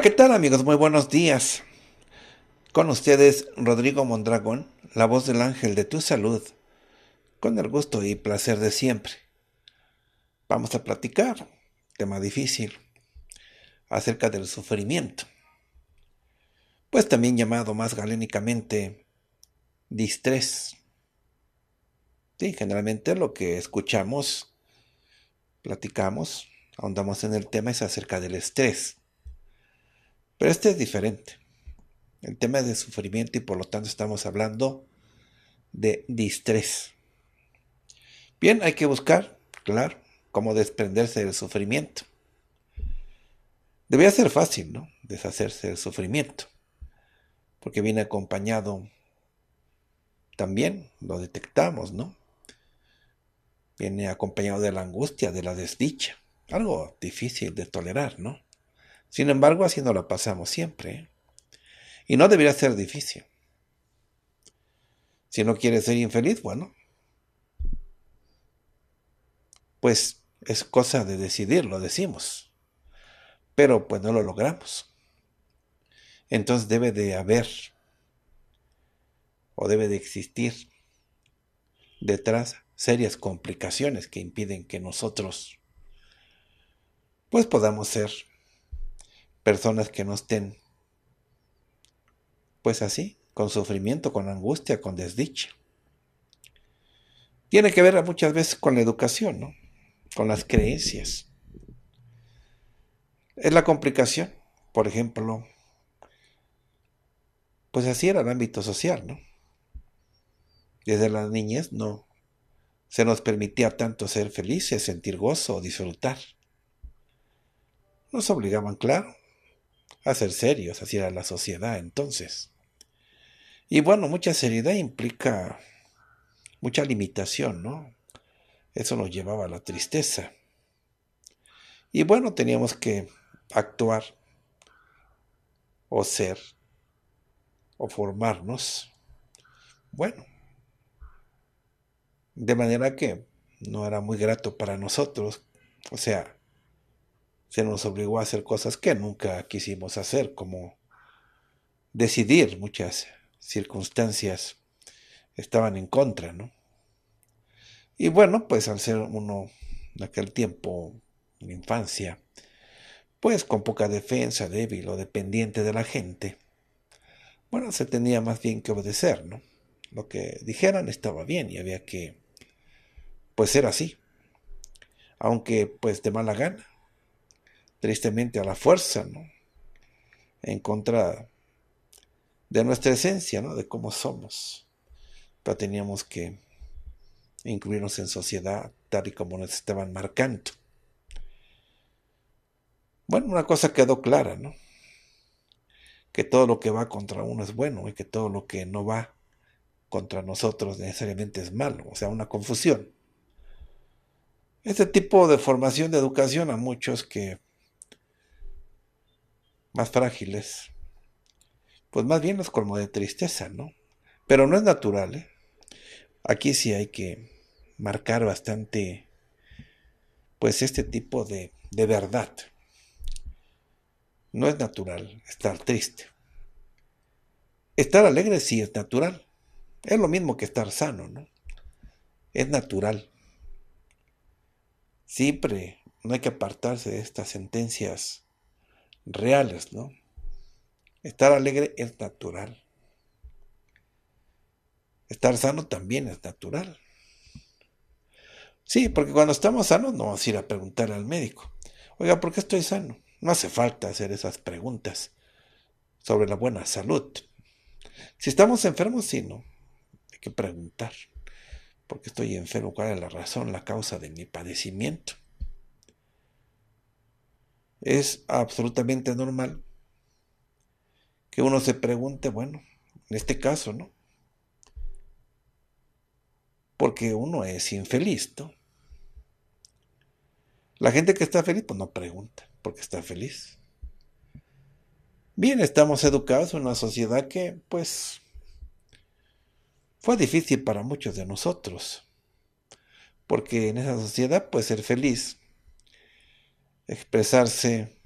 ¿qué tal amigos? Muy buenos días. Con ustedes Rodrigo Mondragón, la voz del ángel de tu salud, con el gusto y placer de siempre. Vamos a platicar, tema difícil, acerca del sufrimiento, pues también llamado más galénicamente distrés. Sí, generalmente lo que escuchamos, platicamos, ahondamos en el tema es acerca del estrés pero este es diferente. El tema es de sufrimiento y por lo tanto estamos hablando de distrés. Bien, hay que buscar, claro, cómo desprenderse del sufrimiento. Debería ser fácil, ¿no? Deshacerse del sufrimiento, porque viene acompañado también, lo detectamos, ¿no? Viene acompañado de la angustia, de la desdicha, algo difícil de tolerar, ¿no? Sin embargo, así no la pasamos siempre. ¿eh? Y no debería ser difícil. Si no quieres ser infeliz, bueno, pues es cosa de decidir, lo decimos. Pero pues no lo logramos. Entonces debe de haber o debe de existir detrás serias complicaciones que impiden que nosotros pues podamos ser personas que no estén, pues así, con sufrimiento, con angustia, con desdicha. Tiene que ver muchas veces con la educación, ¿no? con las creencias. Es la complicación, por ejemplo, pues así era el ámbito social, ¿no? Desde las niñas no se nos permitía tanto ser felices, sentir gozo o disfrutar. Nos obligaban, claro, Hacer serios, así era la sociedad entonces. Y bueno, mucha seriedad implica mucha limitación, ¿no? Eso nos llevaba a la tristeza. Y bueno, teníamos que actuar o ser o formarnos. Bueno, de manera que no era muy grato para nosotros. O sea, se nos obligó a hacer cosas que nunca quisimos hacer, como decidir muchas circunstancias estaban en contra, ¿no? Y bueno, pues al ser uno en aquel tiempo, en infancia, pues con poca defensa, débil o dependiente de la gente, bueno, se tenía más bien que obedecer, ¿no? Lo que dijeran estaba bien y había que, pues ser así, aunque pues de mala gana, tristemente a la fuerza, ¿no? En contra de nuestra esencia, ¿no? De cómo somos. Pero teníamos que incluirnos en sociedad tal y como nos estaban marcando. Bueno, una cosa quedó clara, ¿no? Que todo lo que va contra uno es bueno y que todo lo que no va contra nosotros necesariamente es malo, o sea, una confusión. Este tipo de formación de educación a muchos que más frágiles, pues más bien los colmo de tristeza, ¿no? Pero no es natural, ¿eh? Aquí sí hay que marcar bastante, pues este tipo de, de verdad. No es natural estar triste. Estar alegre sí es natural. Es lo mismo que estar sano, ¿no? Es natural. Siempre no hay que apartarse de estas sentencias reales, ¿no? Estar alegre es natural. Estar sano también es natural. Sí, porque cuando estamos sanos no vamos a ir a preguntar al médico, oiga, ¿por qué estoy sano? No hace falta hacer esas preguntas sobre la buena salud. Si estamos enfermos, sí, ¿no? Hay que preguntar, ¿por qué estoy enfermo? ¿Cuál es la razón, la causa de mi padecimiento? es absolutamente normal que uno se pregunte, bueno, en este caso, ¿no? Porque uno es infeliz, ¿no? La gente que está feliz, pues no pregunta, porque está feliz. Bien, estamos educados en una sociedad que, pues, fue difícil para muchos de nosotros, porque en esa sociedad, pues, ser feliz expresarse,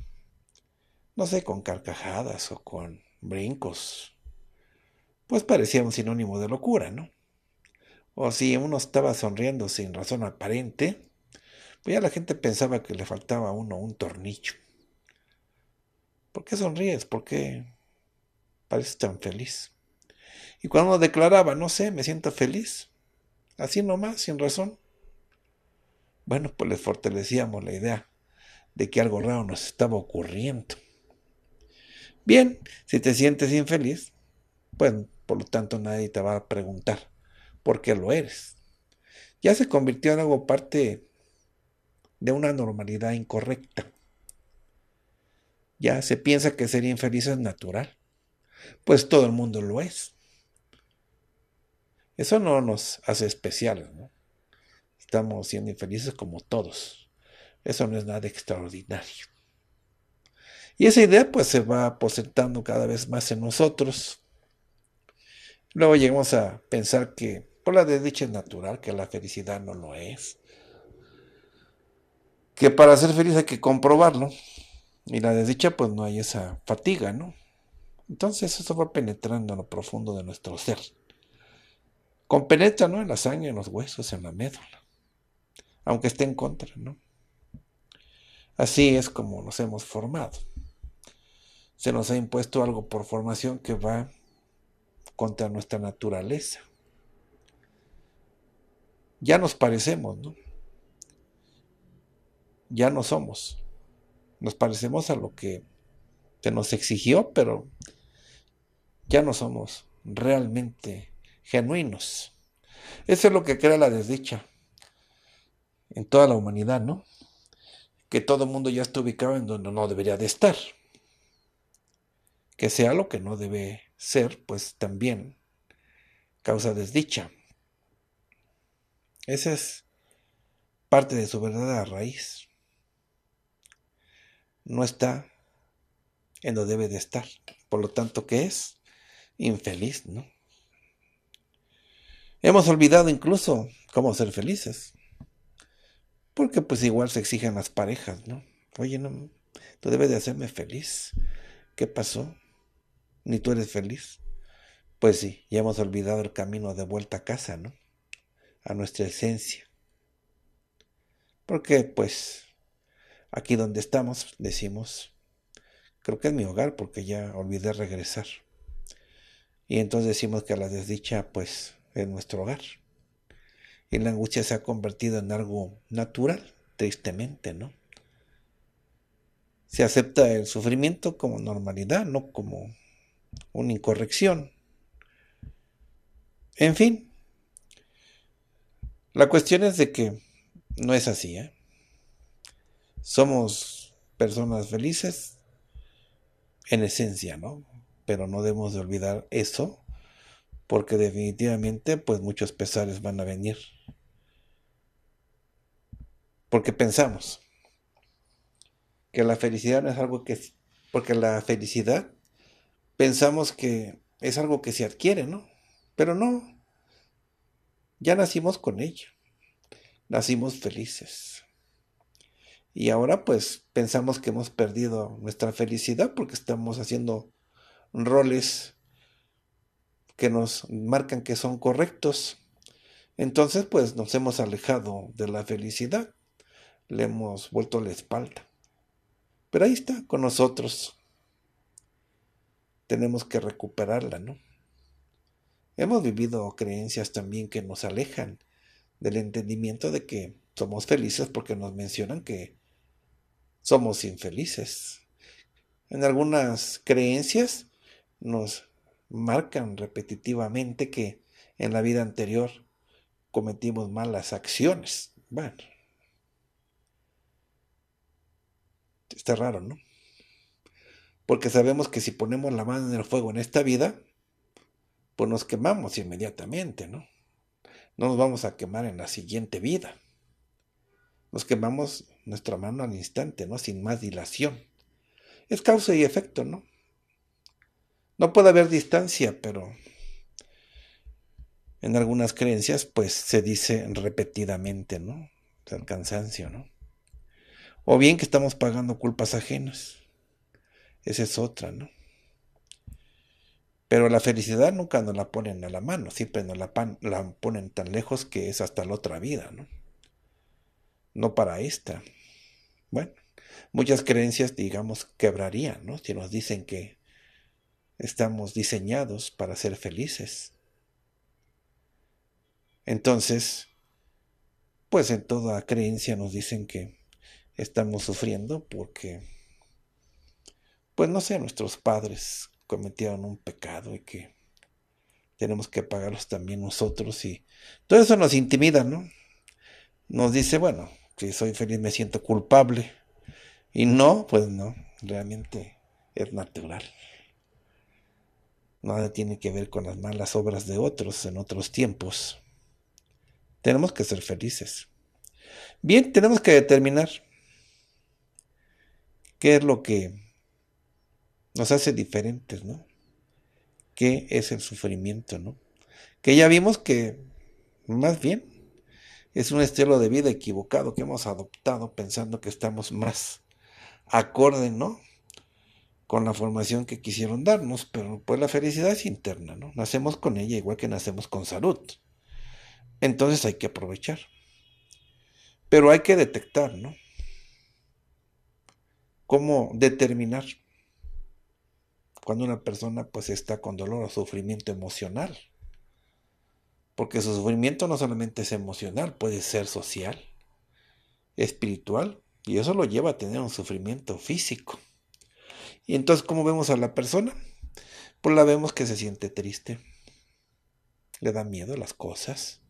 no sé, con carcajadas o con brincos, pues parecía un sinónimo de locura, ¿no? O si uno estaba sonriendo sin razón aparente, pues ya la gente pensaba que le faltaba a uno un tornillo. ¿Por qué sonríes? ¿Por qué pareces tan feliz? Y cuando uno declaraba, no sé, me siento feliz, así nomás, sin razón, bueno, pues les fortalecíamos la idea de que algo raro nos estaba ocurriendo. Bien, si te sientes infeliz, pues por lo tanto nadie te va a preguntar por qué lo eres. Ya se convirtió en algo parte de una normalidad incorrecta. Ya se piensa que ser infeliz es natural, pues todo el mundo lo es. Eso no nos hace especiales, ¿no? Estamos siendo infelices como todos. Eso no es nada extraordinario. Y esa idea pues se va aposentando cada vez más en nosotros. Luego llegamos a pensar que por pues, la desdicha es natural, que la felicidad no lo es. Que para ser feliz hay que comprobarlo. Y la desdicha pues no hay esa fatiga, ¿no? Entonces eso va penetrando en lo profundo de nuestro ser. Compenetra, ¿no? En la sangre, en los huesos, en la médula. Aunque esté en contra, ¿no? Así es como nos hemos formado. Se nos ha impuesto algo por formación que va contra nuestra naturaleza. Ya nos parecemos, ¿no? Ya no somos. Nos parecemos a lo que se nos exigió, pero ya no somos realmente genuinos. Eso es lo que crea la desdicha en toda la humanidad, ¿no? que todo el mundo ya está ubicado en donde no debería de estar. Que sea lo que no debe ser, pues también causa desdicha. Esa es parte de su verdadera raíz. No está en donde debe de estar. Por lo tanto, que es? Infeliz, ¿no? Hemos olvidado incluso cómo ser felices. Porque pues igual se exigen las parejas, ¿no? Oye, no, tú debes de hacerme feliz. ¿Qué pasó? ¿Ni tú eres feliz? Pues sí, ya hemos olvidado el camino de vuelta a casa, ¿no? A nuestra esencia. Porque pues aquí donde estamos, decimos, creo que es mi hogar porque ya olvidé regresar. Y entonces decimos que la desdicha pues es nuestro hogar. Y la angustia se ha convertido en algo natural, tristemente, ¿no? Se acepta el sufrimiento como normalidad, no como una incorrección. En fin, la cuestión es de que no es así. ¿eh? Somos personas felices en esencia, ¿no? Pero no debemos de olvidar eso, porque definitivamente pues muchos pesares van a venir. Porque pensamos que la felicidad no es algo que... Porque la felicidad pensamos que es algo que se adquiere, ¿no? Pero no. Ya nacimos con ella. Nacimos felices. Y ahora pues pensamos que hemos perdido nuestra felicidad porque estamos haciendo roles que nos marcan que son correctos. Entonces pues nos hemos alejado de la felicidad le hemos vuelto la espalda. Pero ahí está con nosotros. Tenemos que recuperarla, ¿no? Hemos vivido creencias también que nos alejan del entendimiento de que somos felices porque nos mencionan que somos infelices. En algunas creencias nos marcan repetitivamente que en la vida anterior cometimos malas acciones. Bueno, Está raro, ¿no? Porque sabemos que si ponemos la mano en el fuego en esta vida, pues nos quemamos inmediatamente, ¿no? No nos vamos a quemar en la siguiente vida. Nos quemamos nuestra mano al instante, ¿no? Sin más dilación. Es causa y efecto, ¿no? No puede haber distancia, pero en algunas creencias, pues se dice repetidamente, ¿no? El cansancio, ¿no? O bien que estamos pagando culpas ajenas. Esa es otra, ¿no? Pero la felicidad nunca nos la ponen a la mano, siempre nos la, la ponen tan lejos que es hasta la otra vida, ¿no? No para esta. Bueno, muchas creencias, digamos, quebrarían, ¿no? Si nos dicen que estamos diseñados para ser felices. Entonces, pues en toda creencia nos dicen que estamos sufriendo porque, pues no sé, nuestros padres cometieron un pecado y que tenemos que pagarlos también nosotros y todo eso nos intimida, ¿no? Nos dice, bueno, si soy feliz me siento culpable y no, pues no, realmente es natural. Nada tiene que ver con las malas obras de otros en otros tiempos. Tenemos que ser felices. Bien, tenemos que determinar ¿Qué es lo que nos hace diferentes, no? ¿Qué es el sufrimiento, no? Que ya vimos que, más bien, es un estilo de vida equivocado que hemos adoptado pensando que estamos más acorde, ¿no? Con la formación que quisieron darnos, pero pues la felicidad es interna, ¿no? Nacemos con ella igual que nacemos con salud. Entonces hay que aprovechar. Pero hay que detectar, ¿no? cómo determinar cuando una persona pues está con dolor o sufrimiento emocional. Porque su sufrimiento no solamente es emocional, puede ser social, espiritual, y eso lo lleva a tener un sufrimiento físico. Y entonces, ¿cómo vemos a la persona? Pues la vemos que se siente triste, le da miedo las cosas,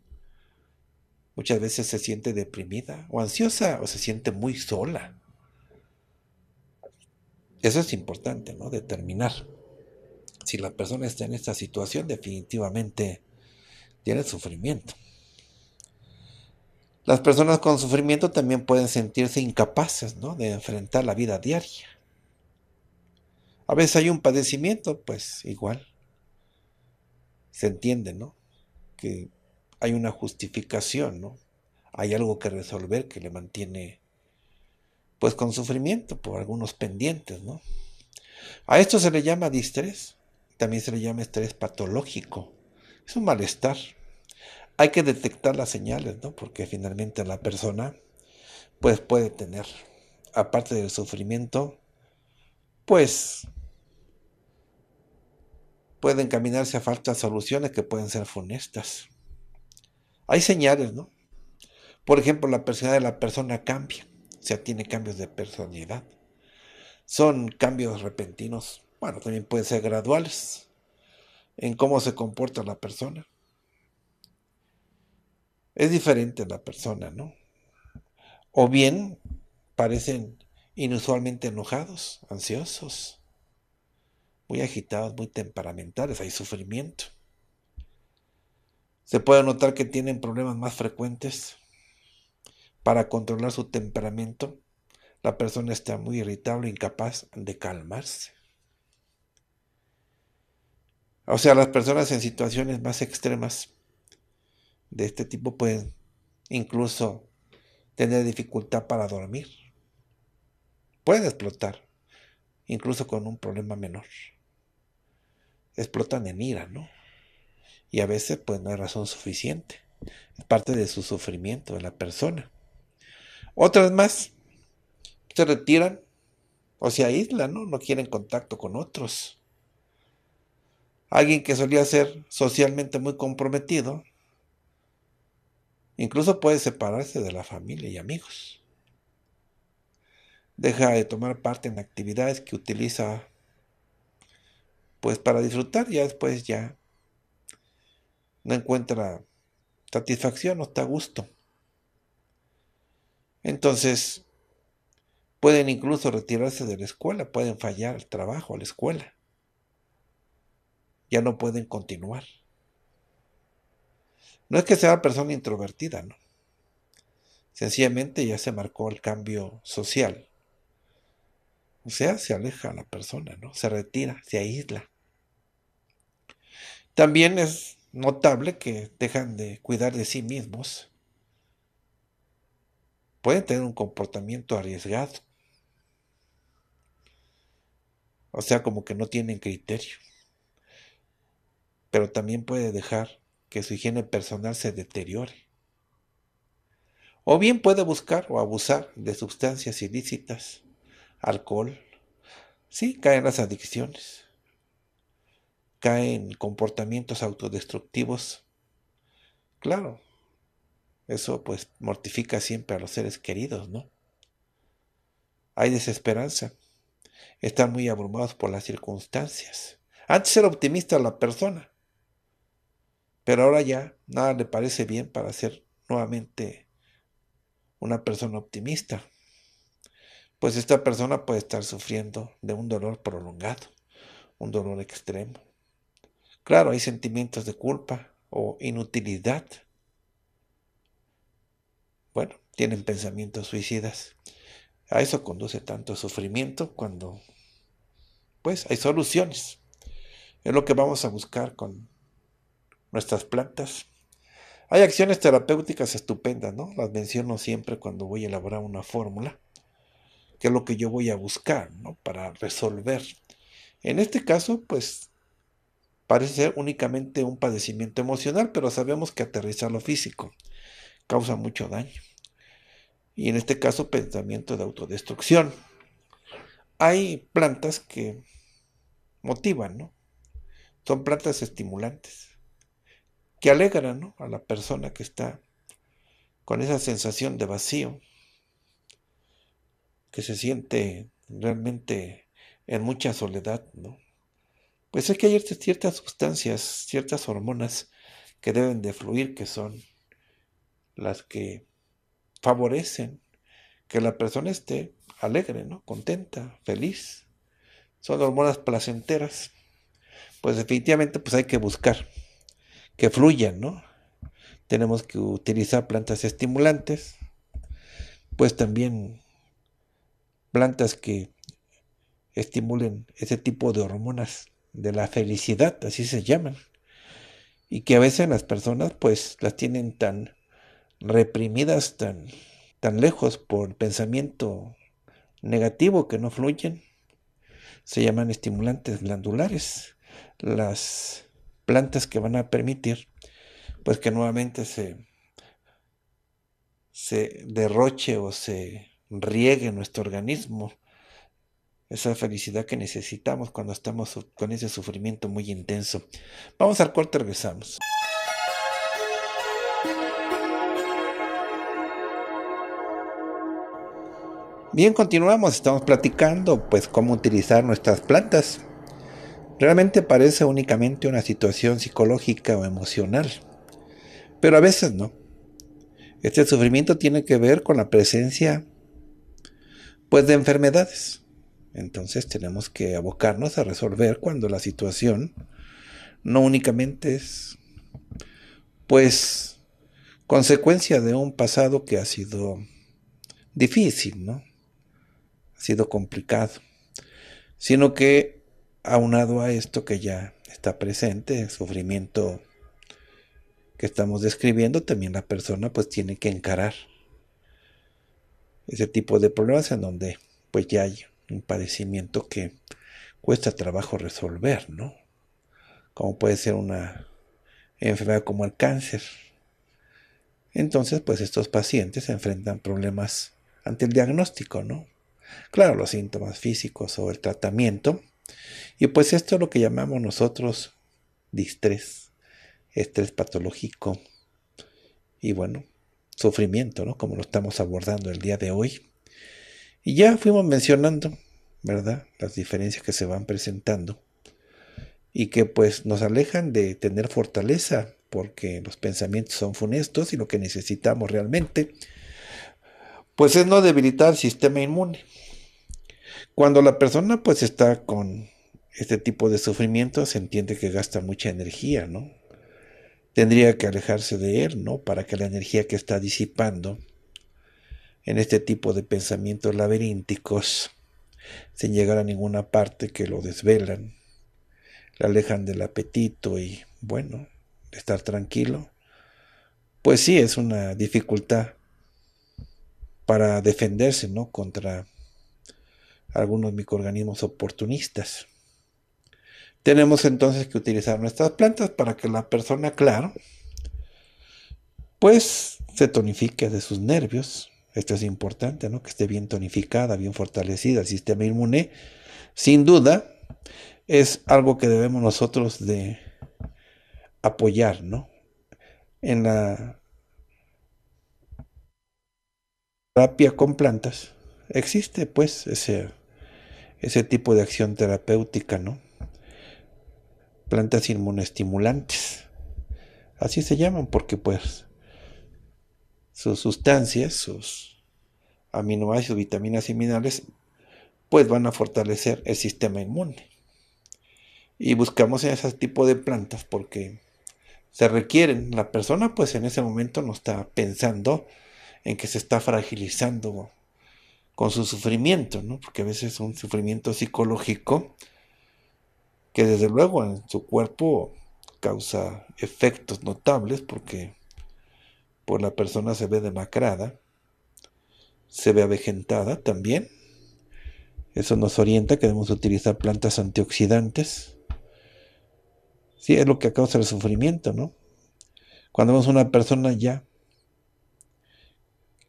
muchas veces se siente deprimida o ansiosa o se siente muy sola eso es importante, ¿no? Determinar. Si la persona está en esta situación, definitivamente tiene sufrimiento. Las personas con sufrimiento también pueden sentirse incapaces ¿no? de enfrentar la vida diaria. A veces hay un padecimiento, pues igual. Se entiende, ¿no? Que hay una justificación, ¿no? Hay algo que resolver que le mantiene pues con sufrimiento por algunos pendientes, ¿no? A esto se le llama distrés, también se le llama estrés patológico, es un malestar. Hay que detectar las señales, ¿no? Porque finalmente la persona, pues puede tener, aparte del sufrimiento, pues puede encaminarse a faltas soluciones que pueden ser funestas. Hay señales, ¿no? Por ejemplo, la personalidad de la persona cambia o sea, tiene cambios de personalidad. Son cambios repentinos, bueno, también pueden ser graduales en cómo se comporta la persona. Es diferente la persona, ¿no? O bien parecen inusualmente enojados, ansiosos, muy agitados, muy temperamentales, hay sufrimiento. Se puede notar que tienen problemas más frecuentes para controlar su temperamento, la persona está muy irritable, incapaz de calmarse. O sea, las personas en situaciones más extremas de este tipo pueden incluso tener dificultad para dormir. Pueden explotar, incluso con un problema menor. Explotan en ira, ¿no? Y a veces pues no hay razón suficiente. Es parte de su sufrimiento de la persona. Otras más se retiran o se aíslan, ¿no? No quieren contacto con otros. Alguien que solía ser socialmente muy comprometido, incluso puede separarse de la familia y amigos. Deja de tomar parte en actividades que utiliza pues para disfrutar, ya después ya no encuentra satisfacción, o está a gusto. Entonces, pueden incluso retirarse de la escuela, pueden fallar al trabajo, a la escuela. Ya no pueden continuar. No es que sea una persona introvertida, ¿no? Sencillamente ya se marcó el cambio social. O sea, se aleja la persona, ¿no? Se retira, se aísla. También es notable que dejan de cuidar de sí mismos Pueden tener un comportamiento arriesgado. O sea, como que no tienen criterio. Pero también puede dejar que su higiene personal se deteriore. O bien puede buscar o abusar de sustancias ilícitas, alcohol. Sí, caen las adicciones. Caen comportamientos autodestructivos. Claro, eso pues mortifica siempre a los seres queridos, ¿no? Hay desesperanza. Están muy abrumados por las circunstancias. Antes era optimista la persona, pero ahora ya nada le parece bien para ser nuevamente una persona optimista. Pues esta persona puede estar sufriendo de un dolor prolongado, un dolor extremo. Claro, hay sentimientos de culpa o inutilidad bueno, tienen pensamientos suicidas. A eso conduce tanto sufrimiento cuando, pues, hay soluciones. Es lo que vamos a buscar con nuestras plantas. Hay acciones terapéuticas estupendas, ¿no? Las menciono siempre cuando voy a elaborar una fórmula, que es lo que yo voy a buscar, ¿no? Para resolver. En este caso, pues, parece ser únicamente un padecimiento emocional, pero sabemos que aterriza lo físico causa mucho daño. Y en este caso, pensamiento de autodestrucción. Hay plantas que motivan, ¿no? Son plantas estimulantes, que alegran ¿no? a la persona que está con esa sensación de vacío, que se siente realmente en mucha soledad, ¿no? Pues es que hay ciertas sustancias, ciertas hormonas que deben de fluir, que son las que favorecen que la persona esté alegre, ¿no? Contenta, feliz. Son hormonas placenteras. Pues definitivamente pues hay que buscar que fluyan, ¿no? Tenemos que utilizar plantas estimulantes, pues también plantas que estimulen ese tipo de hormonas de la felicidad, así se llaman. Y que a veces las personas pues las tienen tan reprimidas tan, tan lejos por pensamiento negativo que no fluyen, se llaman estimulantes glandulares, las plantas que van a permitir pues que nuevamente se, se derroche o se riegue nuestro organismo esa felicidad que necesitamos cuando estamos con ese sufrimiento muy intenso. Vamos al cuarto regresamos. Bien, continuamos, estamos platicando pues cómo utilizar nuestras plantas. Realmente parece únicamente una situación psicológica o emocional, pero a veces no. Este sufrimiento tiene que ver con la presencia pues de enfermedades. Entonces tenemos que abocarnos a resolver cuando la situación no únicamente es pues consecuencia de un pasado que ha sido difícil, ¿no? sido complicado, sino que aunado a esto que ya está presente, el sufrimiento que estamos describiendo, también la persona pues tiene que encarar ese tipo de problemas en donde pues ya hay un padecimiento que cuesta trabajo resolver, ¿no? Como puede ser una enfermedad como el cáncer. Entonces, pues estos pacientes se enfrentan problemas ante el diagnóstico, ¿no? Claro, los síntomas físicos o el tratamiento. Y pues esto es lo que llamamos nosotros distrés, estrés patológico y bueno, sufrimiento, ¿no? Como lo estamos abordando el día de hoy. Y ya fuimos mencionando, ¿verdad? Las diferencias que se van presentando y que pues nos alejan de tener fortaleza porque los pensamientos son funestos y lo que necesitamos realmente pues es no debilitar el sistema inmune. Cuando la persona pues está con este tipo de sufrimiento, se entiende que gasta mucha energía, ¿no? Tendría que alejarse de él, ¿no? Para que la energía que está disipando en este tipo de pensamientos laberínticos, sin llegar a ninguna parte que lo desvelan, le alejan del apetito y, bueno, estar tranquilo, pues sí es una dificultad para defenderse, ¿no? Contra algunos microorganismos oportunistas. Tenemos entonces que utilizar nuestras plantas para que la persona, claro, pues se tonifique de sus nervios. Esto es importante, ¿no? Que esté bien tonificada, bien fortalecida el sistema inmune. Sin duda, es algo que debemos nosotros de apoyar, ¿no? En la terapia con plantas existe pues ese ese tipo de acción terapéutica, ¿no? Plantas inmunestimulantes. Así se llaman porque pues sus sustancias, sus aminoácidos, vitaminas y minerales, pues van a fortalecer el sistema inmune. Y buscamos en ese tipo de plantas porque se requieren. La persona pues en ese momento no está pensando en que se está fragilizando con su sufrimiento, ¿no? Porque a veces es un sufrimiento psicológico que desde luego en su cuerpo causa efectos notables porque por la persona se ve demacrada, se ve avejentada también. Eso nos orienta que debemos utilizar plantas antioxidantes. Sí, es lo que causa el sufrimiento, ¿no? Cuando vemos una persona ya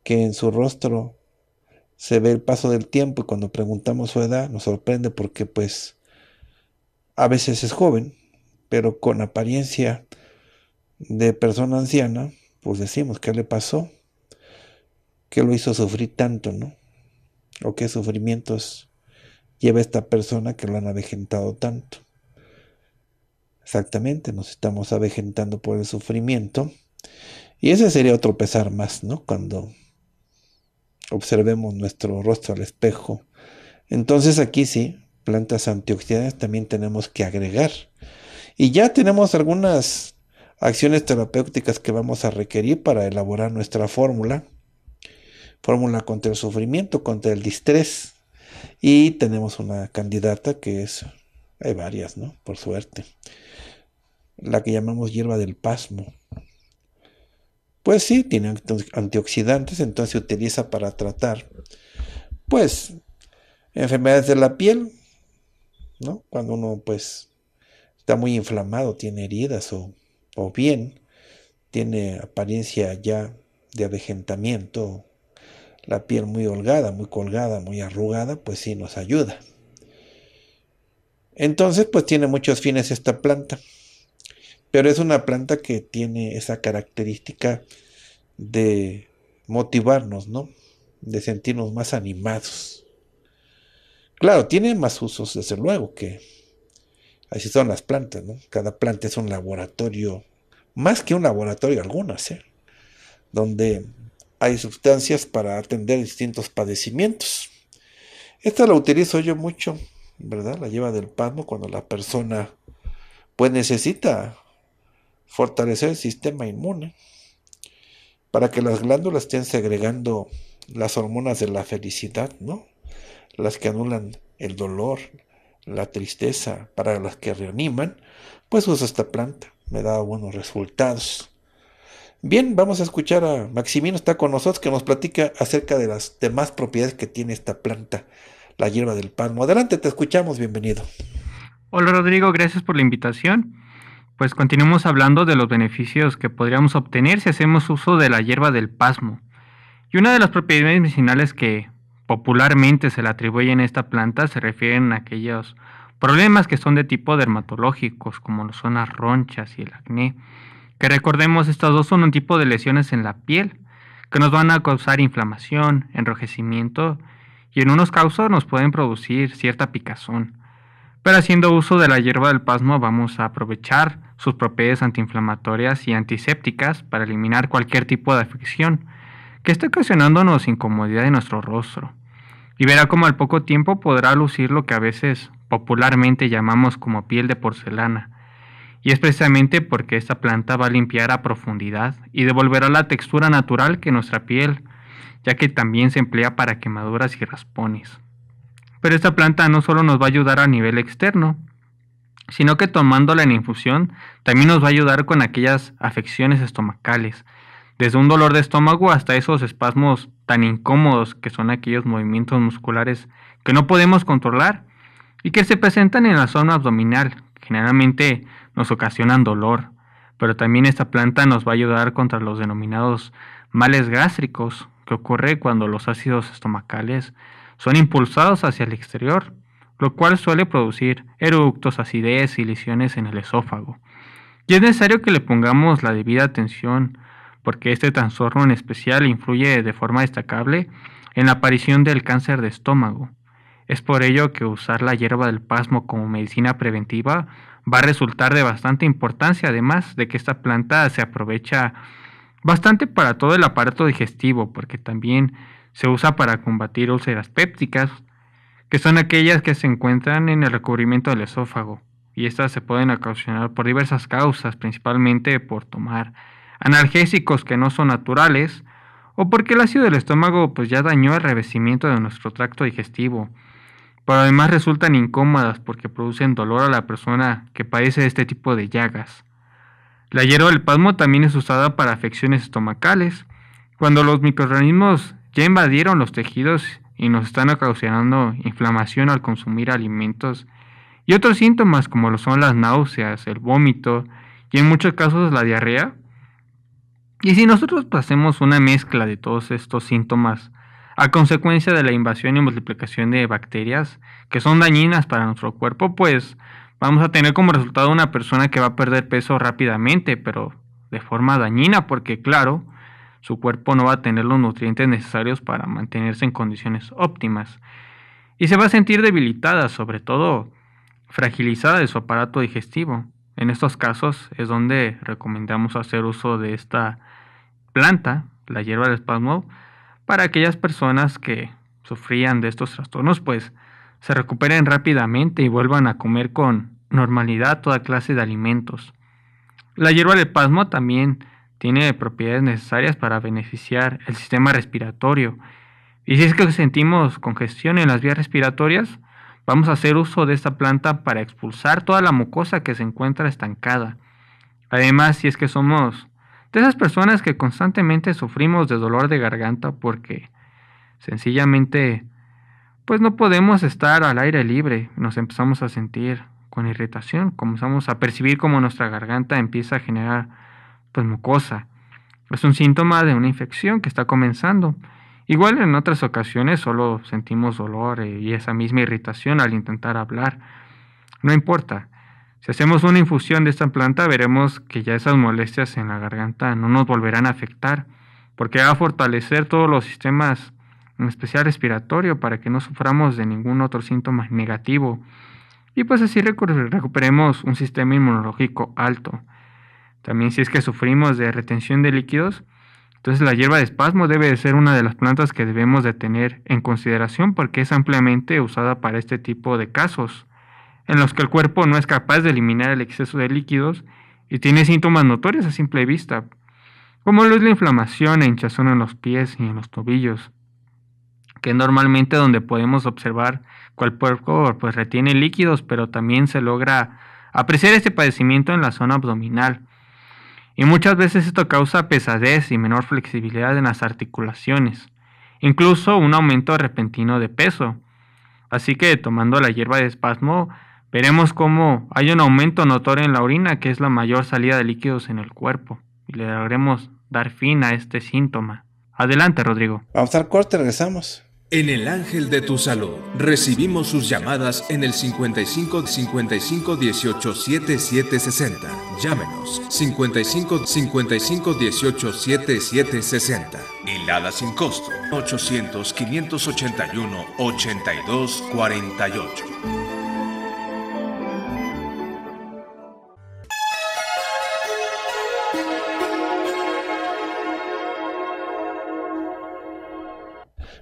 que en su rostro se ve el paso del tiempo y cuando preguntamos su edad nos sorprende porque pues a veces es joven, pero con apariencia de persona anciana, pues decimos, ¿qué le pasó? ¿Qué lo hizo sufrir tanto, no? ¿O qué sufrimientos lleva esta persona que lo han avejentado tanto? Exactamente, nos estamos avejentando por el sufrimiento. Y ese sería otro pesar más, ¿no? Cuando observemos nuestro rostro al espejo. Entonces aquí sí, plantas antioxidantes también tenemos que agregar. Y ya tenemos algunas acciones terapéuticas que vamos a requerir para elaborar nuestra fórmula. Fórmula contra el sufrimiento, contra el distrés. Y tenemos una candidata que es, hay varias, ¿no? Por suerte. La que llamamos hierba del pasmo. Pues sí, tiene antioxidantes, entonces se utiliza para tratar, pues, enfermedades de la piel, ¿no? Cuando uno, pues, está muy inflamado, tiene heridas o, o bien tiene apariencia ya de avejentamiento, la piel muy holgada, muy colgada, muy arrugada, pues sí nos ayuda. Entonces, pues tiene muchos fines esta planta. Pero es una planta que tiene esa característica de motivarnos, ¿no? De sentirnos más animados. Claro, tiene más usos, desde luego, que así son las plantas, ¿no? Cada planta es un laboratorio, más que un laboratorio algunas, ¿eh? Donde hay sustancias para atender distintos padecimientos. Esta la utilizo yo mucho, ¿verdad? La lleva del palmo cuando la persona pues necesita fortalecer el sistema inmune, para que las glándulas estén segregando las hormonas de la felicidad, ¿no? Las que anulan el dolor, la tristeza, para las que reaniman, pues uso esta planta, me da buenos resultados. Bien, vamos a escuchar a Maximino, está con nosotros, que nos platica acerca de las demás propiedades que tiene esta planta, la hierba del palmo. Adelante, te escuchamos, bienvenido. Hola Rodrigo, gracias por la invitación. Pues continuemos hablando de los beneficios que podríamos obtener si hacemos uso de la hierba del pasmo. Y una de las propiedades medicinales que popularmente se le atribuyen a esta planta se refieren a aquellos problemas que son de tipo dermatológicos, como lo son las ronchas y el acné. Que recordemos, estas dos son un tipo de lesiones en la piel que nos van a causar inflamación, enrojecimiento y en unos casos nos pueden producir cierta picazón. Pero haciendo uso de la hierba del pasmo vamos a aprovechar sus propiedades antiinflamatorias y antisépticas para eliminar cualquier tipo de afección que esté ocasionándonos incomodidad en nuestro rostro. Y verá cómo al poco tiempo podrá lucir lo que a veces popularmente llamamos como piel de porcelana. Y es precisamente porque esta planta va a limpiar a profundidad y devolverá la textura natural que nuestra piel, ya que también se emplea para quemaduras y raspones. Pero esta planta no solo nos va a ayudar a nivel externo, sino que tomándola en infusión también nos va a ayudar con aquellas afecciones estomacales, desde un dolor de estómago hasta esos espasmos tan incómodos que son aquellos movimientos musculares que no podemos controlar y que se presentan en la zona abdominal, generalmente nos ocasionan dolor, pero también esta planta nos va a ayudar contra los denominados males gástricos que ocurre cuando los ácidos estomacales son impulsados hacia el exterior, lo cual suele producir eructos, acidez y lesiones en el esófago. Y es necesario que le pongamos la debida atención porque este trastorno en especial influye de forma destacable en la aparición del cáncer de estómago. Es por ello que usar la hierba del pasmo como medicina preventiva va a resultar de bastante importancia, además de que esta planta se aprovecha bastante para todo el aparato digestivo, porque también se usa para combatir úlceras pépticas, que son aquellas que se encuentran en el recubrimiento del esófago, y estas se pueden ocasionar por diversas causas, principalmente por tomar analgésicos que no son naturales, o porque el ácido del estómago pues, ya dañó el revestimiento de nuestro tracto digestivo. Pero además resultan incómodas porque producen dolor a la persona que padece de este tipo de llagas. La hierba del pasmo también es usada para afecciones estomacales, cuando los microorganismos ya invadieron los tejidos y nos están ocasionando inflamación al consumir alimentos y otros síntomas como lo son las náuseas, el vómito y en muchos casos la diarrea. Y si nosotros hacemos una mezcla de todos estos síntomas a consecuencia de la invasión y multiplicación de bacterias que son dañinas para nuestro cuerpo, pues vamos a tener como resultado una persona que va a perder peso rápidamente, pero de forma dañina, porque claro, su cuerpo no va a tener los nutrientes necesarios para mantenerse en condiciones óptimas y se va a sentir debilitada, sobre todo fragilizada de su aparato digestivo. En estos casos es donde recomendamos hacer uso de esta planta, la hierba del espasmo, para aquellas personas que sufrían de estos trastornos, pues se recuperen rápidamente y vuelvan a comer con normalidad toda clase de alimentos. La hierba del espasmo también tiene propiedades necesarias para beneficiar el sistema respiratorio. Y si es que sentimos congestión en las vías respiratorias, vamos a hacer uso de esta planta para expulsar toda la mucosa que se encuentra estancada. Además, si es que somos de esas personas que constantemente sufrimos de dolor de garganta porque sencillamente pues no podemos estar al aire libre, nos empezamos a sentir con irritación, comenzamos a percibir como nuestra garganta empieza a generar pues, mucosa. Es un síntoma de una infección que está comenzando. Igual en otras ocasiones solo sentimos dolor e, y esa misma irritación al intentar hablar. No importa. Si hacemos una infusión de esta planta veremos que ya esas molestias en la garganta no nos volverán a afectar, porque va a fortalecer todos los sistemas, en especial respiratorio, para que no suframos de ningún otro síntoma negativo. Y pues así recuperemos un sistema inmunológico alto. También si es que sufrimos de retención de líquidos, entonces la hierba de espasmo debe de ser una de las plantas que debemos de tener en consideración porque es ampliamente usada para este tipo de casos, en los que el cuerpo no es capaz de eliminar el exceso de líquidos y tiene síntomas notorios a simple vista, como lo es la inflamación e hinchazón en los pies y en los tobillos, que normalmente donde podemos observar cuál cuerpo pues retiene líquidos, pero también se logra apreciar este padecimiento en la zona abdominal, y muchas veces esto causa pesadez y menor flexibilidad en las articulaciones, incluso un aumento repentino de peso. Así que tomando la hierba de espasmo, veremos cómo hay un aumento notorio en la orina, que es la mayor salida de líquidos en el cuerpo, y le haremos dar fin a este síntoma. Adelante, Rodrigo. Vamos al corte, regresamos. En el Ángel de tu Salud recibimos sus llamadas en el 55 55 18 77 60. Llámenos 55 55 18 77 60. Hilada sin costo 800 581 82 48.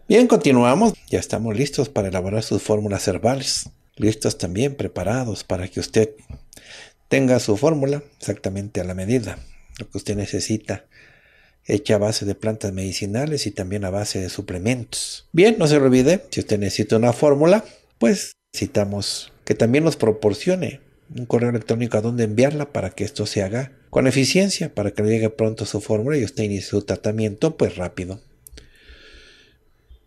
Bien, continuamos. Ya estamos listos para elaborar sus fórmulas herbales. Listos también, preparados para que usted tenga su fórmula exactamente a la medida, lo que usted necesita, hecha a base de plantas medicinales y también a base de suplementos. Bien, no se olvide, si usted necesita una fórmula, pues necesitamos que también nos proporcione un correo electrónico a donde enviarla para que esto se haga con eficiencia, para que llegue pronto su fórmula y usted inicie su tratamiento pues rápido.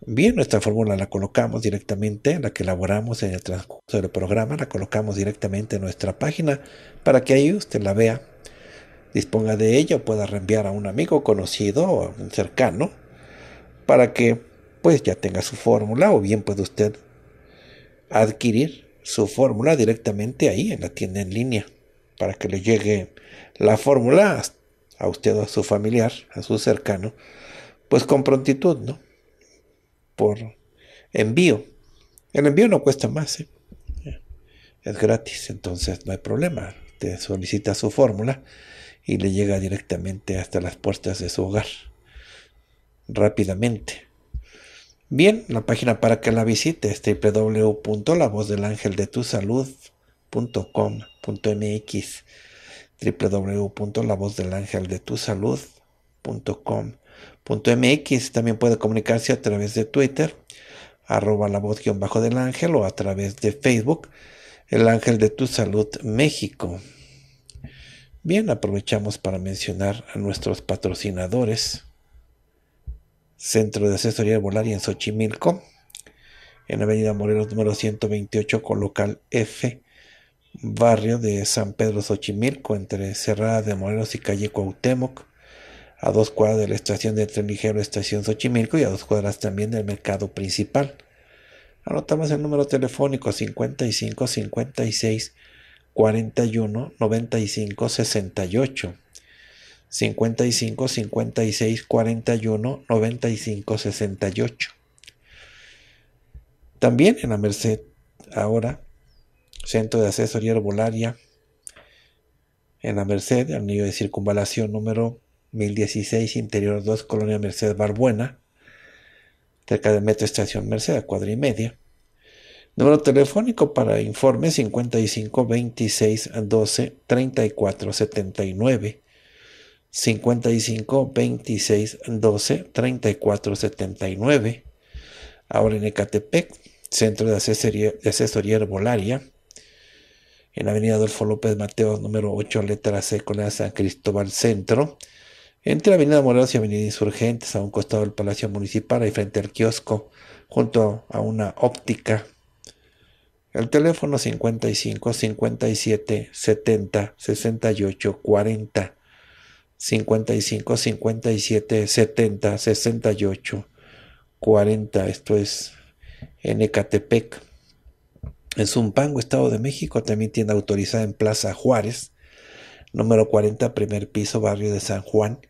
Bien, nuestra fórmula la colocamos directamente, la que elaboramos en el transcurso del programa, la colocamos directamente en nuestra página para que ahí usted la vea, disponga de ella, pueda reenviar a un amigo conocido o un cercano para que pues ya tenga su fórmula o bien puede usted adquirir su fórmula directamente ahí en la tienda en línea para que le llegue la fórmula a usted o a su familiar, a su cercano, pues con prontitud, ¿no? por envío. El envío no cuesta más, ¿eh? es gratis, entonces no hay problema. Te solicita su fórmula y le llega directamente hasta las puertas de su hogar rápidamente. Bien, la página para que la visite es www.lavozdelangeldetusalud.com.mx www.lavozdelangeldetusalud.com .mx. También puede comunicarse a través de Twitter, arroba la voz guión bajo del ángel o a través de Facebook, el ángel de tu salud México. Bien, aprovechamos para mencionar a nuestros patrocinadores. Centro de Asesoría Volaria en Xochimilco, en Avenida Morelos número 128 con local F, barrio de San Pedro Xochimilco, entre Cerrada de Morelos y calle Cuauhtémoc a dos cuadras de la estación de tren ligero Estación Xochimilco y a dos cuadras también del mercado principal. Anotamos el número telefónico 55 56 41 95 68. 55 56 41 95 68. También en la Merced, ahora, Centro de Asesoría Herbolaria, en la Merced, anillo de circunvalación número 1016 Interior 2, Colonia Merced Barbuena, cerca de Metro Estación Merced, a cuadra y media. Número telefónico para informes 55 26 12 34 79. 55 26 12 34 79. Ahora en Ecatepec, Centro de Asesoría, Asesoría Herbolaria, en Avenida Adolfo López mateo número 8, letra C, con la San Cristóbal Centro. Entre Avenida Morelos y Avenida Insurgentes, a un costado del Palacio Municipal, y frente al kiosco, junto a una óptica. El teléfono 55 57 70 68 40. 55 57 70 68 40. Esto es en Ecatepec. un Pango, Estado de México, también tienda autorizada en Plaza Juárez, número 40, primer piso, barrio de San Juan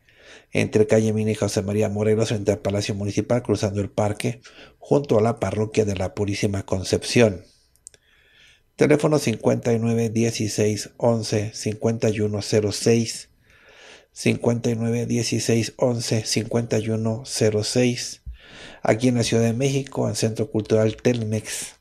entre calle Mina y José María Morelos, frente al Palacio Municipal, cruzando el parque, junto a la parroquia de la Purísima Concepción. Teléfono 59 16 11 51 59 16 11 aquí en la Ciudad de México, al Centro Cultural Telmex,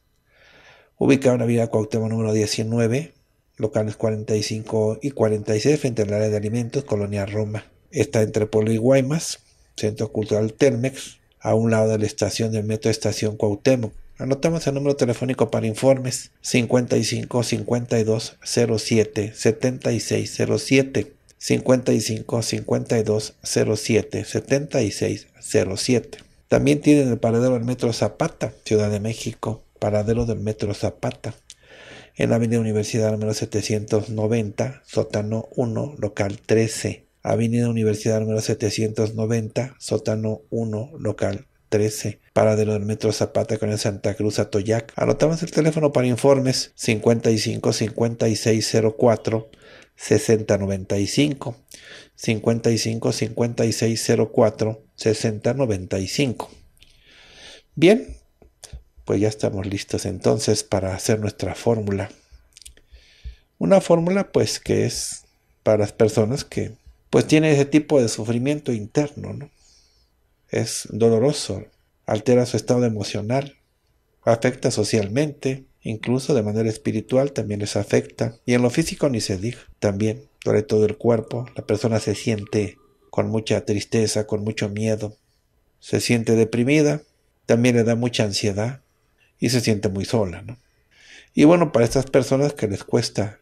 ubicado en la Vía Cuauhtémoc número 19, locales 45 y 46, frente al área de alimentos, Colonia Roma está entre Poli y Guaymas, Centro Cultural Telmex, a un lado de la estación del Metro Estación Cuauhtémoc. Anotamos el número telefónico para informes 55 52 07 76 07 55 52 07 76 07. También tienen el paradero del Metro Zapata, Ciudad de México, paradero del Metro Zapata, en la Avenida Universidad número 790, sótano 1, local 13. Avenida Universidad número 790, sótano 1, local 13, de del Metro Zapata con el Santa Cruz Atoyac. Anotamos el teléfono para informes 55 5604 6095 55 5604 6095. Bien, pues ya estamos listos entonces para hacer nuestra fórmula. Una fórmula pues que es para las personas que pues tiene ese tipo de sufrimiento interno, ¿no? Es doloroso, altera su estado emocional, afecta socialmente, incluso de manera espiritual también les afecta, y en lo físico ni se diga, también sobre todo el cuerpo, la persona se siente con mucha tristeza, con mucho miedo, se siente deprimida, también le da mucha ansiedad y se siente muy sola, ¿no? Y bueno, para estas personas que les cuesta,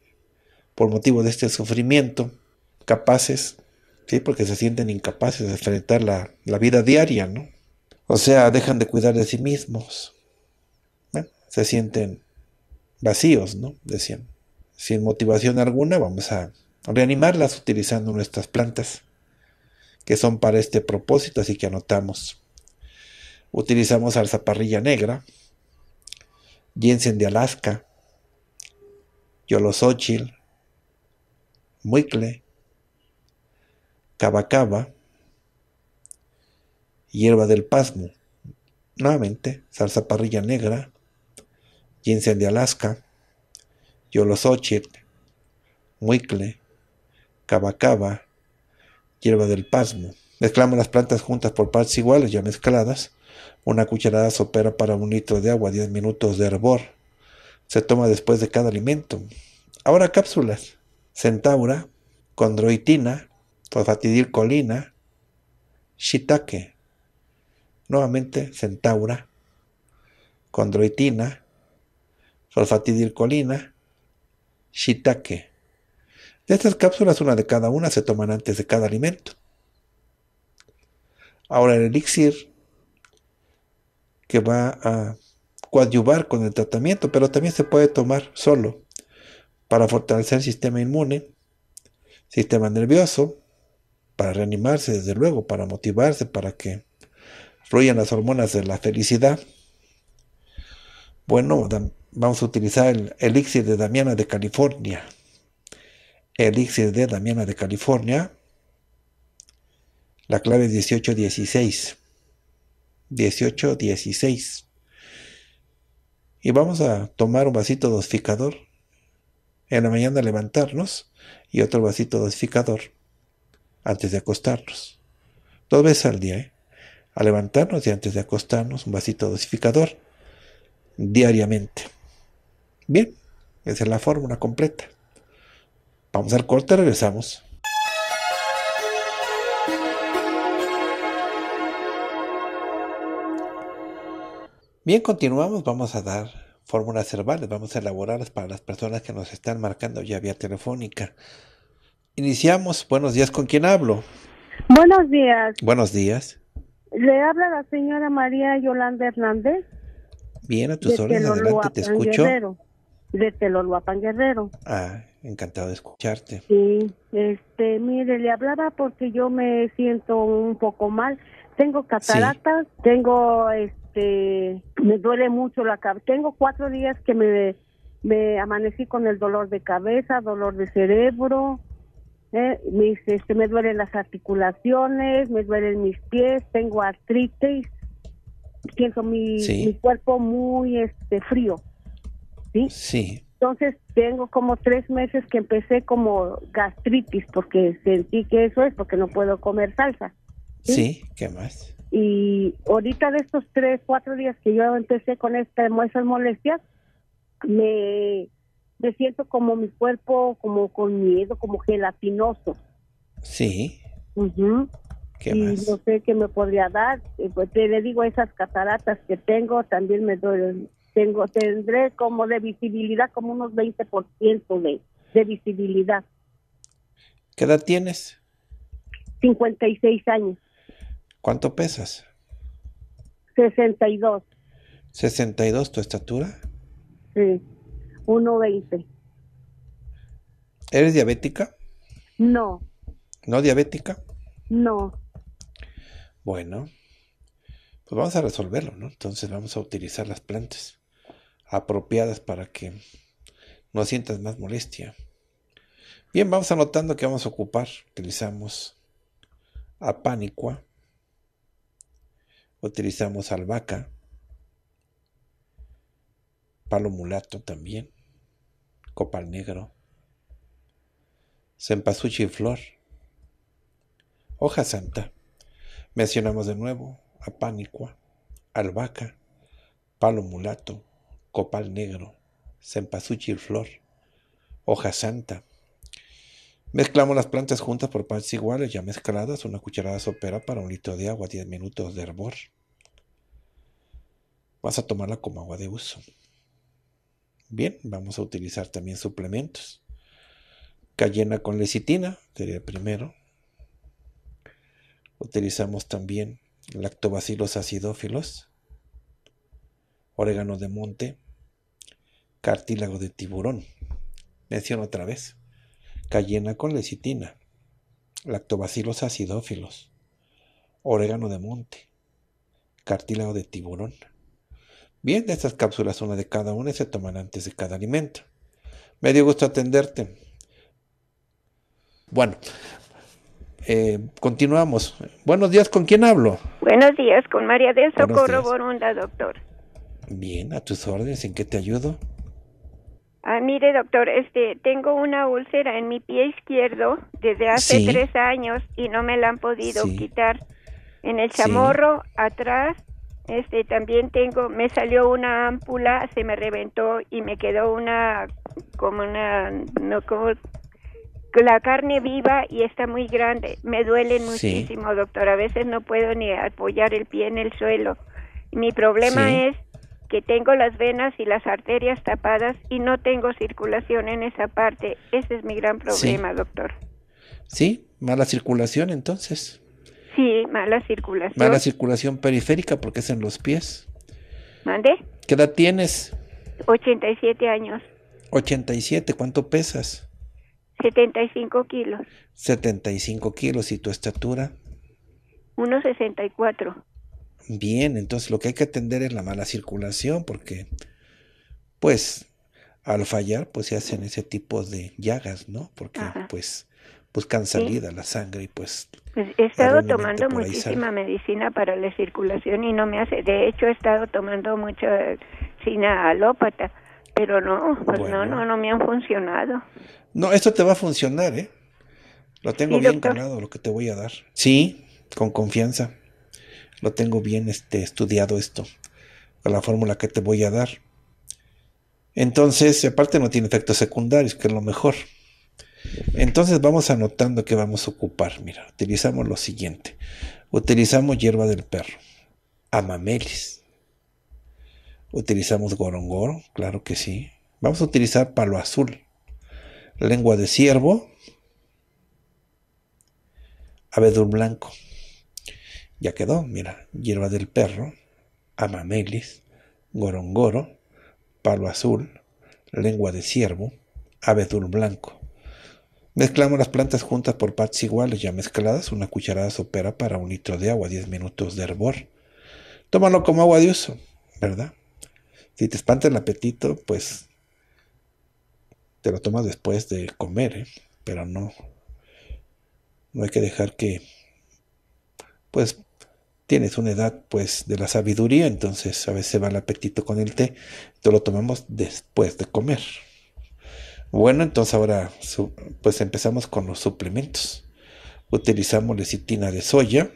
por motivo de este sufrimiento, capaces, ¿sí? porque se sienten incapaces de enfrentar la, vida diaria, ¿no? O sea, dejan de cuidar de sí mismos. Se sienten vacíos, ¿no? Decían. Sin motivación alguna, vamos a reanimarlas utilizando nuestras plantas, que son para este propósito, así que anotamos. Utilizamos alzaparrilla negra, jensen de Alaska, yolosochil, muicle, cabacaba, hierba del pasmo, nuevamente salsa parrilla negra, ginseng de Alaska, yolosochit, muicle, cabacaba, hierba del pasmo. Mezclamos las plantas juntas por partes iguales, ya mezcladas. Una cucharada sopera para un litro de agua, 10 minutos de hervor. Se toma después de cada alimento. Ahora cápsulas. Centaura, condroitina, fosfatidil colina, shiitake, nuevamente centaura, condroitina, fosfatidilcolina, shiitake. De estas cápsulas, una de cada una se toman antes de cada alimento. Ahora el elixir que va a coadyuvar con el tratamiento, pero también se puede tomar solo para fortalecer el sistema inmune, sistema nervioso, para reanimarse, desde luego, para motivarse, para que fluyan las hormonas de la felicidad. Bueno, vamos a utilizar el elixir de Damiana de California. Elixir de Damiana de California. La clave es 1816. 1816. Y vamos a tomar un vasito dosificador. En la mañana levantarnos y otro vasito dosificador antes de acostarnos. Dos veces al día, ¿eh? levantarnos y antes de acostarnos, un vasito dosificador diariamente. Bien, esa es la fórmula completa. Vamos al corte, regresamos. Bien, continuamos. Vamos a dar fórmulas herbales. Vamos a elaborarlas para las personas que nos están marcando ya vía telefónica Iniciamos. Buenos días. ¿Con quién hablo? Buenos días. Buenos días. Le habla la señora María Yolanda Hernández. Bien, a tus órdenes. Adelante, te escucho. de Teloluapan Guerrero. Ah, encantado de escucharte. Sí, este, mire, le hablaba porque yo me siento un poco mal. Tengo cataratas, tengo, este, me duele mucho la cabeza. Tengo cuatro días que me, me amanecí con el dolor de cabeza, dolor de cerebro, ¿eh? este, me duelen las articulaciones, me duelen mis pies, tengo artritis, siento mi, cuerpo muy este frío, ¿sí? Sí. Entonces tengo como tres meses que empecé como gastritis porque sentí que eso es porque no puedo comer salsa. Sí, ¿qué más? Y ahorita de estos tres, cuatro días que yo empecé con esta esas molestias, me me siento como mi cuerpo, como con miedo, como gelatinoso. Sí. y no sé qué me podría dar. Eh, pues, te le digo, esas cataratas que tengo también me duelen. Tengo, tendré como de visibilidad, como unos 20% de, de visibilidad. ¿Qué edad tienes? 56 años. ¿Cuánto pesas? 62. ¿62 tu estatura? Sí. 1.20. ¿Eres diabética? No. ¿No diabética? No. Bueno, pues vamos a resolverlo, ¿no? Entonces vamos a utilizar las plantas apropiadas para que no sientas más molestia. Bien, vamos anotando que vamos a ocupar. Utilizamos apánicua, utilizamos albahaca, palo mulato también, copal negro, flor, hoja santa. Mencionamos de nuevo a albahaca, palo mulato, copal negro, flor, hoja santa. Mezclamos las plantas juntas por partes iguales, ya mezcladas, una cucharada sopera para un litro de agua, 10 minutos de hervor. Vas a tomarla como agua de uso. Bien, vamos a utilizar también suplementos. Cayena con lecitina sería primero. Utilizamos también lactobacilos acidófilos, orégano de monte, cartílago de tiburón. Menciono otra vez. Cayena con lecitina, lactobacilos acidófilos, orégano de monte, cartílago de tiburón. Bien estas cápsulas, una de cada una, se toman antes de cada alimento. Me dio gusto atenderte. Bueno, eh, continuamos. Buenos días, ¿con quién hablo? Buenos días, con María del Socorro Borunda, doctor. Bien, a tus órdenes, ¿en qué te ayudo? Ah, mire, doctor, este, tengo una úlcera en mi pie izquierdo desde hace tres años y no me la han podido quitar. En el chamorro, atrás este, también tengo, me salió una ámpula, se me reventó y me quedó una, como una, no como la carne viva y está muy grande. Me duele muchísimo, doctor. A veces no puedo ni apoyar el pie en el suelo. Mi problema es que tengo las venas y las arterias tapadas y no tengo circulación en esa parte. Ese es mi gran problema, doctor. Sí, mala circulación entonces. Sí, mala circulación. Mala circulación periférica porque es en los pies. ¿Mande? ¿Qué edad tienes? 87 años. 87, ¿cuánto pesas? 75 kilos. 75 kilos, ¿y tu estatura? 1,64. Bien, entonces lo que hay que atender es la mala circulación porque, pues, al fallar, pues se hacen ese tipo de llagas, ¿no? Porque, pues, buscan pues, salida la sangre y pues... pues he estado tomando muchísima medicina para la circulación y no me hace, de hecho he estado tomando mucha eh, sin alópata, pero no, pues, no, no, no me han funcionado. No, esto te va a funcionar, ¿eh? Lo tengo bien ganado, lo que te voy a dar. Sí, con confianza. Lo tengo bien este, estudiado esto, la fórmula que te voy a dar. Entonces, aparte no tiene efectos secundarios, que es lo mejor. Entonces vamos anotando que vamos a ocupar. Mira, utilizamos lo siguiente. Utilizamos hierba del perro, amamelis. Utilizamos gorongoro, claro que sí. Vamos a utilizar palo azul, lengua de ciervo, abedul blanco. Ya quedó, mira, hierba del perro, amamelis, gorongoro, palo azul, lengua de ciervo, abedul blanco. Mezclamos las plantas juntas por partes iguales, ya mezcladas, una cucharada sopera para un litro de agua, 10 minutos de hervor. Tómalo como agua de uso, ¿verdad? Si te espanta el apetito, pues te lo tomas después de comer, ¿eh? pero no, no hay que dejar que, pues, tienes una edad, pues, de la sabiduría, entonces a veces va el apetito con el té, te lo tomamos después de comer. Bueno, entonces ahora pues empezamos con los suplementos. Utilizamos lecitina de soya,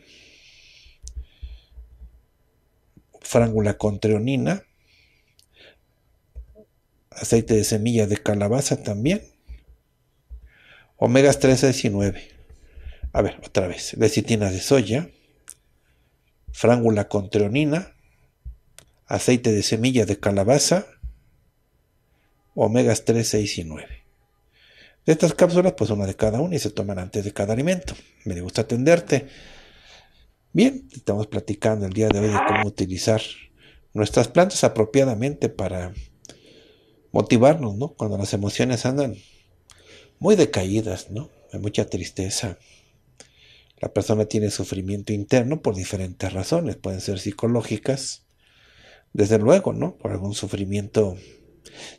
frángula con treonina, aceite de semilla de calabaza también, omegas 3, 19. A ver, otra vez, lecitina de soya, frángula con treonina, aceite de semilla de calabaza, omegas 3, 6 y 9. De estas cápsulas, pues una de cada una y se toman antes de cada alimento. Me gusta atenderte. Bien, estamos platicando el día de hoy de cómo utilizar nuestras plantas apropiadamente para motivarnos, ¿no? Cuando las emociones andan muy decaídas, ¿no? Hay mucha tristeza. La persona tiene sufrimiento interno por diferentes razones, pueden ser psicológicas, desde luego, ¿no? Por algún sufrimiento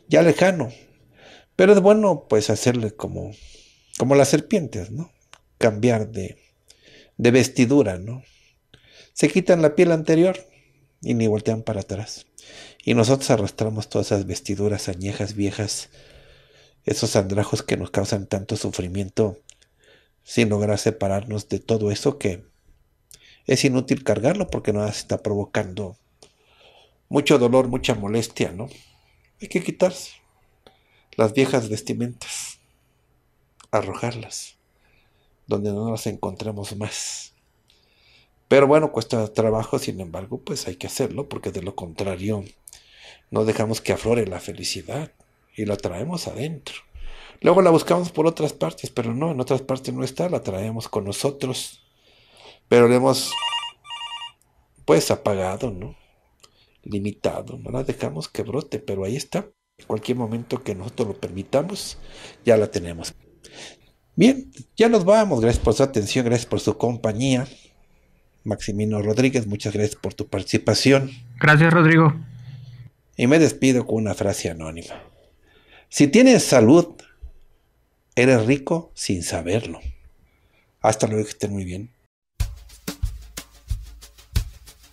ya lejano. Pero es bueno, pues, hacerle como, como las serpientes, ¿no? Cambiar de, de vestidura, ¿no? Se quitan la piel anterior y ni voltean para atrás. Y nosotros arrastramos todas esas vestiduras añejas, viejas, esos andrajos que nos causan tanto sufrimiento sin lograr separarnos de todo eso que es inútil cargarlo porque nos está provocando mucho dolor, mucha molestia, ¿no? Hay que quitarse las viejas vestimentas, arrojarlas, donde no las encontremos más. Pero bueno, cuesta trabajo, sin embargo, pues hay que hacerlo, porque de lo contrario, no dejamos que aflore la felicidad y la traemos adentro. Luego la buscamos por otras partes, pero no, en otras partes no está, la traemos con nosotros. Pero la hemos, pues, apagado, ¿no? limitado, no la dejamos que brote, pero ahí está. En cualquier momento que nosotros lo permitamos, ya la tenemos. Bien, ya nos vamos. Gracias por su atención, gracias por su compañía. Maximino Rodríguez, muchas gracias por tu participación. Gracias, Rodrigo. Y me despido con una frase anónima. Si tienes salud, eres rico sin saberlo. Hasta luego, que estén muy bien.